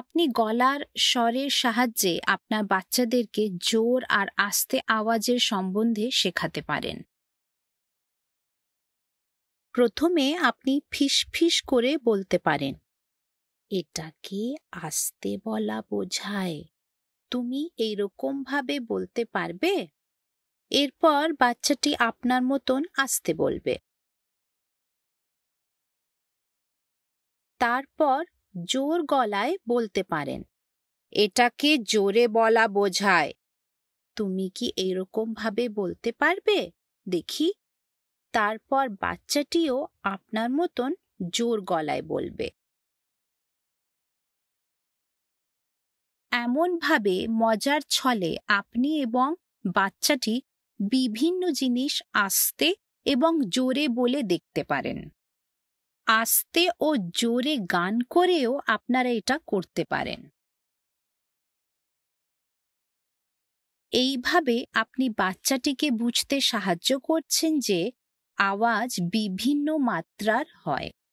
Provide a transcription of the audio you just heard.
আপনি গলার স্বরের সাহায্যে আপনার বাচ্চাদেরকে জোর আর আস্তে আওয়াজের সম্বন্ধে শেখাতে পারেন প্রথমে আপনি ফিস ফিস করে বলতে পারেন এটাকে আস্তে বলা বোঝায় তুমি এইরকমভাবে বলতে পারবে এরপর বাচ্চাটি আপনার মতন আসতে বলবে তারপর জোর গলায় বলতে পারেন এটাকে জোরে বলা বোঝায় তুমি কি ভাবে বলতে পারবে দেখি তারপর বাচ্চাটিও আপনার মতন জোর গলায় বলবে এমনভাবে মজার ছলে আপনি এবং বাচ্চাটি বিভিন্ন জিনিস আসতে এবং জোরে বলে দেখতে পারেন আস্তে ও জোরে গান করেও আপনারা এটা করতে পারেন এইভাবে আপনি বাচ্চাটিকে বুঝতে সাহায্য করছেন যে আওয়াজ বিভিন্ন মাত্রার হয়